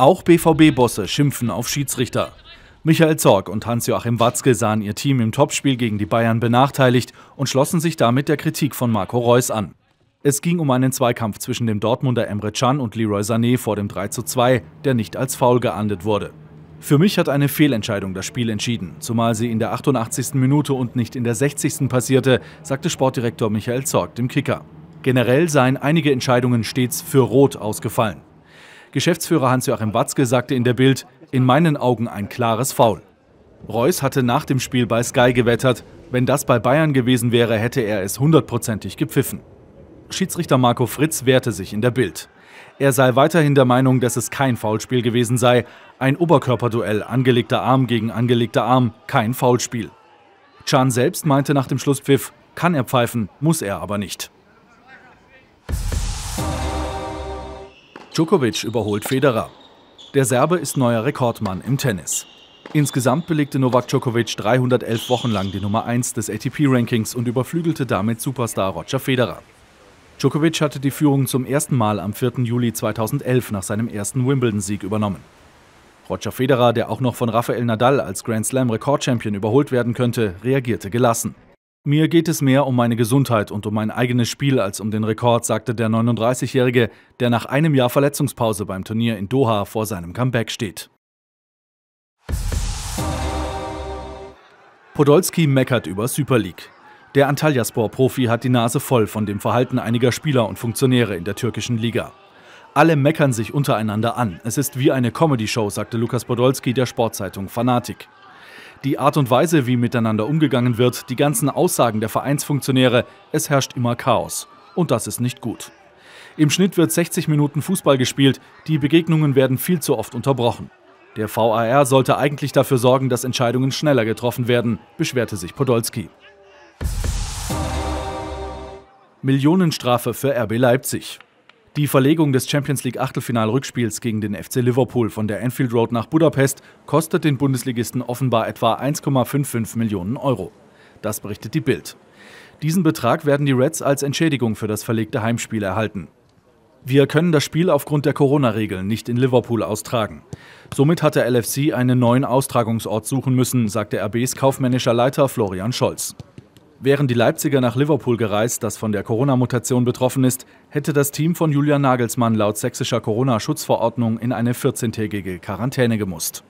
Auch BVB-Bosse schimpfen auf Schiedsrichter. Michael Zorg und Hans-Joachim Watzke sahen ihr Team im Topspiel gegen die Bayern benachteiligt und schlossen sich damit der Kritik von Marco Reus an. Es ging um einen Zweikampf zwischen dem Dortmunder Emre Can und Leroy Sané vor dem 3:2, der nicht als Foul geahndet wurde. Für mich hat eine Fehlentscheidung das Spiel entschieden, zumal sie in der 88. Minute und nicht in der 60. passierte, sagte Sportdirektor Michael Zorg dem Kicker. Generell seien einige Entscheidungen stets für Rot ausgefallen. Geschäftsführer Hans-Joachim Watzke sagte in der Bild, in meinen Augen ein klares Foul. Reus hatte nach dem Spiel bei Sky gewettert, wenn das bei Bayern gewesen wäre, hätte er es hundertprozentig gepfiffen. Schiedsrichter Marco Fritz wehrte sich in der Bild. Er sei weiterhin der Meinung, dass es kein Foulspiel gewesen sei. Ein Oberkörperduell, angelegter Arm gegen angelegter Arm, kein Foulspiel. Chan selbst meinte nach dem Schlusspfiff, kann er pfeifen, muss er aber nicht. Djokovic überholt Federer. Der Serbe ist neuer Rekordmann im Tennis. Insgesamt belegte Novak Djokovic 311 Wochen lang die Nummer 1 des ATP-Rankings und überflügelte damit Superstar Roger Federer. Djokovic hatte die Führung zum ersten Mal am 4. Juli 2011 nach seinem ersten Wimbledon-Sieg übernommen. Roger Federer, der auch noch von Rafael Nadal als Grand Slam-Rekordchampion überholt werden könnte, reagierte gelassen. Mir geht es mehr um meine Gesundheit und um mein eigenes Spiel als um den Rekord, sagte der 39-Jährige, der nach einem Jahr Verletzungspause beim Turnier in Doha vor seinem Comeback steht. Podolski meckert über Super League. Der Antalyaspor-Profi hat die Nase voll von dem Verhalten einiger Spieler und Funktionäre in der türkischen Liga. Alle meckern sich untereinander an. Es ist wie eine Comedy-Show, sagte Lukas Podolski der Sportzeitung Fanatik. Die Art und Weise, wie miteinander umgegangen wird, die ganzen Aussagen der Vereinsfunktionäre, es herrscht immer Chaos. Und das ist nicht gut. Im Schnitt wird 60 Minuten Fußball gespielt, die Begegnungen werden viel zu oft unterbrochen. Der VAR sollte eigentlich dafür sorgen, dass Entscheidungen schneller getroffen werden, beschwerte sich Podolski. Millionenstrafe für RB Leipzig. Die Verlegung des Champions League Achtelfinal-Rückspiels gegen den FC Liverpool von der Anfield Road nach Budapest kostet den Bundesligisten offenbar etwa 1,55 Millionen Euro. Das berichtet die Bild. Diesen Betrag werden die Reds als Entschädigung für das verlegte Heimspiel erhalten. Wir können das Spiel aufgrund der Corona-Regeln nicht in Liverpool austragen. Somit hat der LFC einen neuen Austragungsort suchen müssen, sagte RBs kaufmännischer Leiter Florian Scholz. Wären die Leipziger nach Liverpool gereist, das von der Corona-Mutation betroffen ist, hätte das Team von Julian Nagelsmann laut sächsischer Corona-Schutzverordnung in eine 14-tägige Quarantäne gemusst.